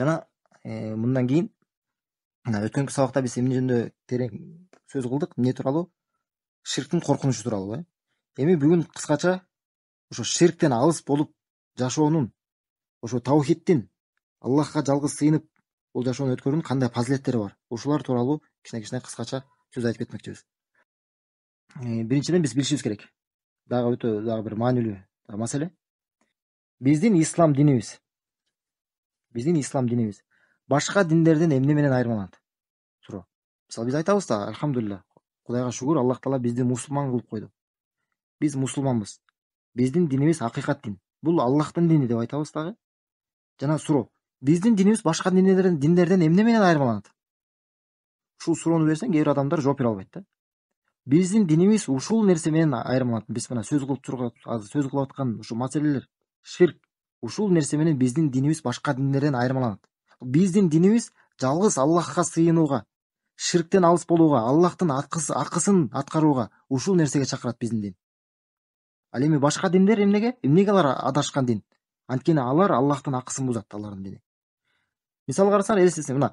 жана мындан кийин мына өткөнкү сабакта биз эмне жөнүндө терең сөз кылдык эмне тууралуу ширктин коркунучу тууралуу э эми бүгүн кыскача ошо ширктен алыс болуп жашоонун ошо таухиддин аллахка жалгыз сыйынып бул жашоону өткөрүүнүн кандай фазилеттери бар ушулар тууралуу кичине кичине кыскача сөз айтып кетмекчибиз биринчиден биз билишибиз керек дагы өтө дагы бир маанилүү маселе биздин ислам динибиз биздин ислам динибиз башка диндерден эмне менен айырмаланат суроо мисалы биз айтабыз да альхамдулилла кудайга шүгүр аллах таала бизди мусулман кылып койду биз мусулманбыз биздин динибиз акыйкат дин бул аллахтын дини деп айтабыз дагы жана суроо биздин динибиз башка диндерден эмне менен айырмаланат ушул суроону берсең кээ бир адамдар жооп бере албайт да биздин динибиз ушул нерсе менен айырмаланат биз мына сөз кылып азыр сөз кылып аткан ушу маселелер ширк ушул нерсе менен биздин динибиз башка диндерден айырмаланат биздин динибиз жалгыз аллахка сыйынууга ширктен алыс болууга аллахтын акысын аткарууга ушул нерсеге чакырат биздин дин ал эми башка диндер эмнеге эмнеге алар адашкан дин анткени алар аллахтын акысын бузат алардын дини мисалы карасаңар элестетсең мына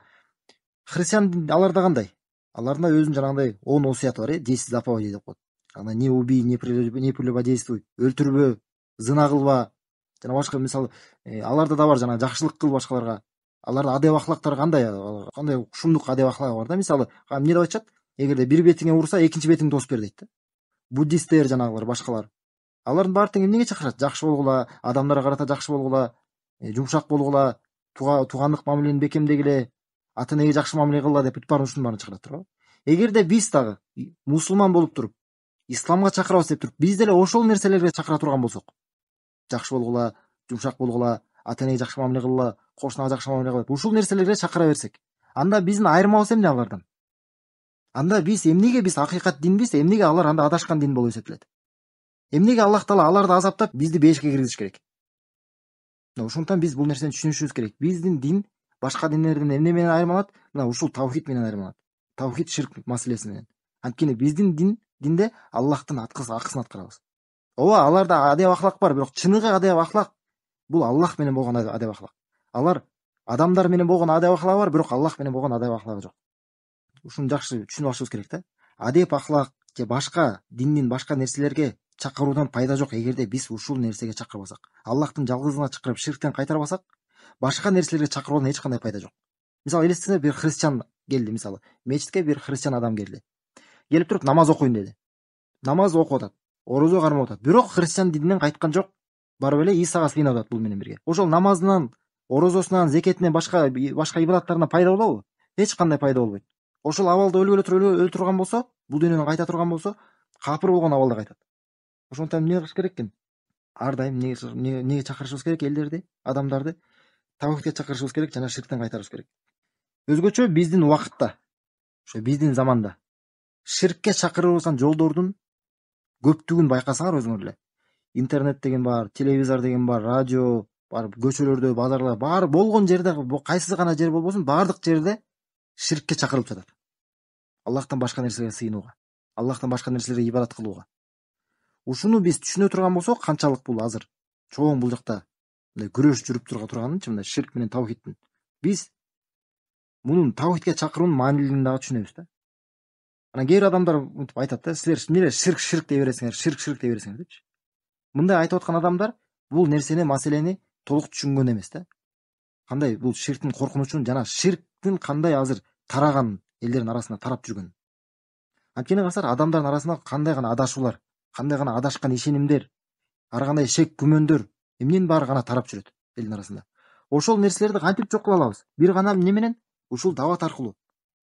христиан аларда кандай аларда өзүнүн жанагындай он осуяты бар э десять заповедей деп коет анан не убий не прелюбодействуй өлтүрбө зына кылба жана башка мисалы э, аларда да бар жанагы жакшылык кыл башкаларга аларда адеп ахлактары кандай э, кандай шумдук адеп ахлагы бар да мисалы эмне деп айтышат эгерде бир бетиңе урса экинчи бетиңди тосуп бер дейт да буддисттер жанагылар башкалар алардын баары тең эмнеге чакырышат жакшы болгула адамдарга карата жакшы болгула э, жумшак болгула туугандык мамилени бекемдегиле ата энеге жакшы мамиле кылгыла деп бүт баарын ушунун баарын чакырат туурабы эгерде биз дагы мусулман болуп туруп исламга чакырабыз деп туруп биз деле ошол нерселерге чакыра турган болсок жакшы болгула жумшак болгула ата энеге жакшы мамиле кылгыла кошунага жакшы мамиле кыл п ушул нерселерге чакыра берсек анда биздин айырмабыз эмне алардан анда биз эмнеге биз акыйкат динбиз эмнеге алар анда адашкан дин болуп эсетелет эмнеге аллах таала аларды азаптап бизди бейишке киргизиш керек мына ошондуктан биз бул нерсени түшүнүшүбүз керек биздин дин башка диндерден эмне менен айырмаланат мына ушул таухид менен айырмаланат таухид ширк маселесиенен анткени биздин дин динде аллахтын акысын аткарабыз ооба аларда адеп ахлак бар бирок чыныгы адеп ахлак бул аллах менен болгон адеп ахлак алар адамдар менен болгон адеп ақлагы бар бирок аллах менен болгон адеп ақлагы жок ушуну жакшы түшүнүп алышыбыз керек да адеп ахлак же башка диндин башка нерселерге чакыруудан пайда жок эгерде биз ушул нерсеге чакырбасак аллахтын жалгыздыгына чакырып ширктен кайтарбасак башка нерселерге чакыруудан эч кандай пайда жок мисалы элестетсеңер бир христиан келди мисалы мечитке бир христиан адам келди келип туруп намаз окуйун деди намаз окуп атат орозо атат бирок христиан дининен кайткан жок барып эле исага сыйынып бул менен бирге ошол намазынан орозосунан зекетинен башка башка ибадаттарынан пайда болобу эч кандай пайда болбойт ошол абалда өлгүлө өлө турган болсо бул дүйнөдөн кайта турган болсо капыр болгон абалда кайтат ошондуктан эмне кылыш керек экен ар дайым эмнеге чакырышыбыз керек элдерди адамдарды табытке чакырышыбыз керек жана ширктен кайтарыбыз керек өзгөчө биздин убакытта ошо биздин заманда ширкке чакырып жолдордун көптүгүн байкасаңар өзүңөр эле интернет деген бар телевизор деген бар радио бар көчөлөрдө базарлар баары болгон жерде кайсы гана жер болбосун баардык жерде ширкке чакырылып жатат аллахтан башка нерсеге сыйынууга аллахтан башка нерселерге ибадат кылууга ушуну биз түшүнө турган болсок канчалык бул азыр чоң бул жакта мындай күрөш жүрүп турганынчы мындай ширк менен таухиддин биз мунун таухидке чакыруунун маанилүүлүгүн дагы түшүнөбүз да ана кейбір адамдар өйтіп айтады да сіздер неге ширк ширк дей бересіңдер ширк ширк дей бересіңдер депші мындай айтып отқан адамдар бұл нәрсені мәселені толық түсінген емес та қандай бұл ширктің қорқынышын жаңа ширктің қандай азыр тараған елдердің арасында тарап жүрген өйткені қарасаңар адамдардың арасында қандай ғана адашулар қандай ғана адашқан ешенімдер ары қандай шек күмәндер емнен бар ғана тарап жүреді елдің арасында ошол нәрселерді қантип жоқ қыла алабыз бір ғана неменен ушул дават аркылуу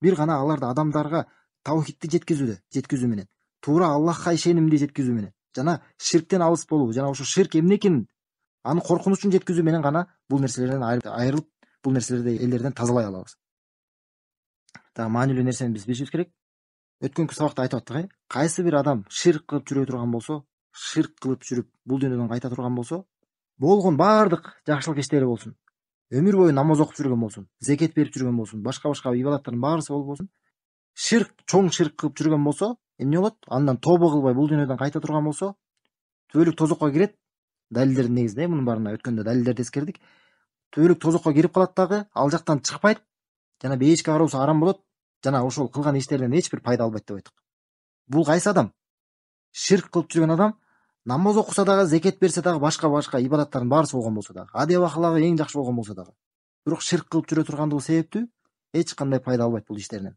бир гана аларды адамдарға таухидти жеткизүүдө жеткизүү менен туура аллахка ишенимди жеткизүү менен жана ширктен алыс болуу жана ошо ширк эмне экенин аны коркунучун жеткизүү менен гана бул нерселерден айрылып бул нерселерди элдерден тазалай алабыз дагы маанилүү нерсени биз билишибиз керек өткөнкү сабакта айтып аттык э кайсы бир адам ширк кылып жүрө турган болсо ширк кылып жүрүп бул дүйнөдөн кайта турган болсо болгон баардык жакшылык иштери болсун өмүр бою намаз окуп жүргөн болсун зекет берип жүргөн болсун башка башка ибадаттардын баарысы болбосун ширк чоң ширк кылып жүргөн болсо эмне болот андан тобо кылбай бул дүйнөдөн кайта турган болсо түбөлүк тозокко кирет далилдердин негизинде э, мунун баарына өткөндө далилдерди эскердик түбөлүк тозокко кирип калат дагы ал жактан чыкпайт жана бейишке кароосу арам болот жана ошол кылган иштеринен эч бир пайда албайт деп айттык бул кайсы адам ширк кылып жүргөн адам намаз окуса дагы зекет берсе дагы башка башка ибадаттардын баарысы болгон болсо дагы адеп ахлагы эң жакшы болгон болсо дагы бирок ширк кылып жүрө тургандыгы себептүү эч кандай пайда албайт бул иштеринен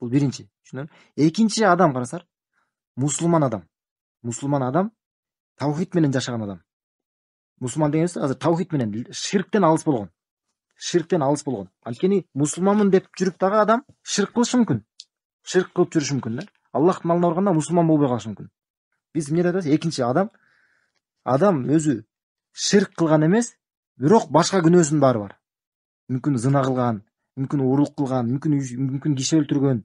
бул биринчи түшүнөм екінші адам карасаңар мұсылман адам мұсылман адам таухид менен жашаган адам мұсылман деген азыр таухид менен ширктен алыс болған ширктен алыс болған өйткені мусулманмын деп жүріп дагы адам ширк кылышы мүмкін ширк кылып жүрүшү мүмкін да аллахтын алдына барганда мусулман болбой калышы мүмкүн биз эмне деп екінші адам адам өзі ширк қылған емес бірақ басқа күнөөсүнүн баары бар мүмкін зына қылған мүмкін ұрлық қылған мүмкін мүмкін киши өлтірген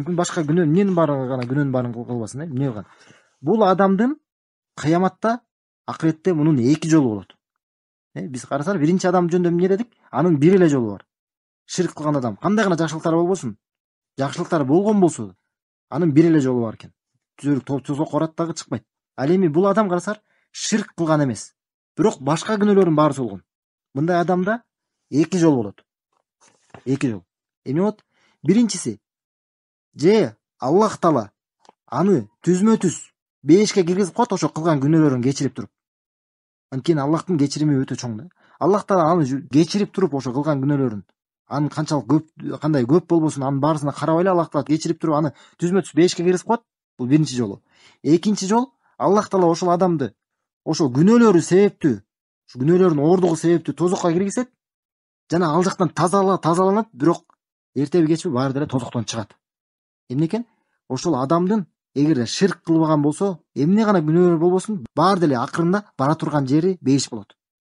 мүмкін басқа күнөө эмненин баары ғана күнөөнүн барын кылбасын э эмне кылган бұл адамдын қияматта акыретте мұның екі жолы болады э біз қарасақ бірінші адам жөнүндө эмне дедик анын бир эле жолу бар ширк қылған адам қандай гана жақсылықтар болбосун жақсылықтар болгон болсо аның бір эле жолу бар экен тосок урат дагы чыкпайт ал эми бұл адам карасаңар ширк кылган эмес бирок башка күнөөлөрдүн баары мындай адамда екі жол болады эки жол эми болот биринчиси же аллах таала аны түзмө түз бейишке киргизип коет ошо кылган күнөөлөрүн кечирип туруп анткени аллахтын кечирими өтө чоң да аллах таала аны кечирип туруп ошо кылган күнөөлөрүн анын канчалык көп кандай көп болбосун анын баарысына карабай эле аллах таала кечирип туруп аны түзмө түз бейишке киргизип коет бул биринчи жолу экинчи жол аллах таала ошол адамды ошол күнөөлөрү себептүү ушу күнөөлөрүнүн оордугу себептүү тозокко киргизет жана ал жактан тазала тазаланат бирок эртеби кечпи баары деле тозоктон чыгат эмне экен ошол адамдын эгерде ширк кылбаган болсо эмне гана күнөөлөр болбосун баары деле акырында бара турган жери бейиш болот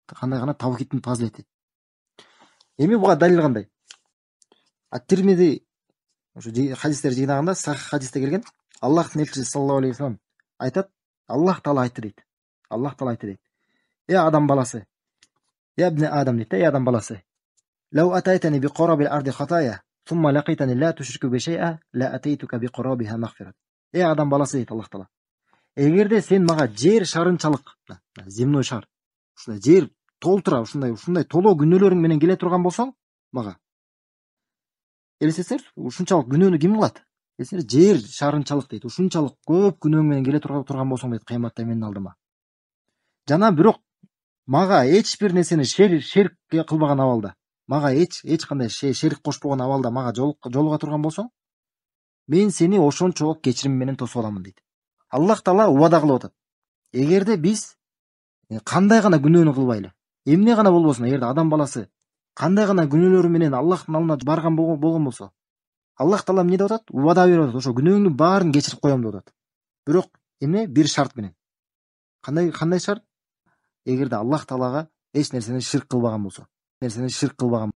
кандай гана тавхиддин фазилети эми буга далил кандай ат ушу хадистер жыйнагында сахих хадисте келген аллахтын элчиси саллаллаху алейхи вассалам айтат аллах таала айтты дейт аллах таала айтты дейт эй адам баласы э адам дейт да эй адам баласы لو أتيتني بقرب الأرض خطايا ثم لقيتني لا تشرك بي شيئا لأتيتك بقرابها مغفرة ей адам баласы дейді аллах тағала егер де сен маған жер шарыншалық земной шар ушундай жер толтура ушундай ушундай толо күнөөлөрүң менен келе турган болсоң мага элестетсеңиз ушунчалык күнөөнү ким кылат десеңер жер шарынчалык дейт ушунчалык көп күнөөң менен келе турган болсоң дейт кыяматта менин алдыма жана бирок мага эч бир нерсени шерк кылбаган абалда мага эч эч кандай шерик кошпогон абалда мага жолуга турган болсоң мен сени ошончолук кечирим менен тосуп аламын дейт аллах таала убада кылып атат эгерде биз э, кандай гана күнөөнү кылбайлы эмне гана болбосун эгерде адам баласы кандай гана күнөөлөрү менен аллахтын алдына барган болгон болсо аллах таала эмне деп атат убада берип атат ошо күнөөңдүн баарын кечирип коем деп атат бирок эмне бир шарт менен кандай шарт эгерде аллах таалага эч нерсени ширк кылбаган болсо нерсени шыркылбаган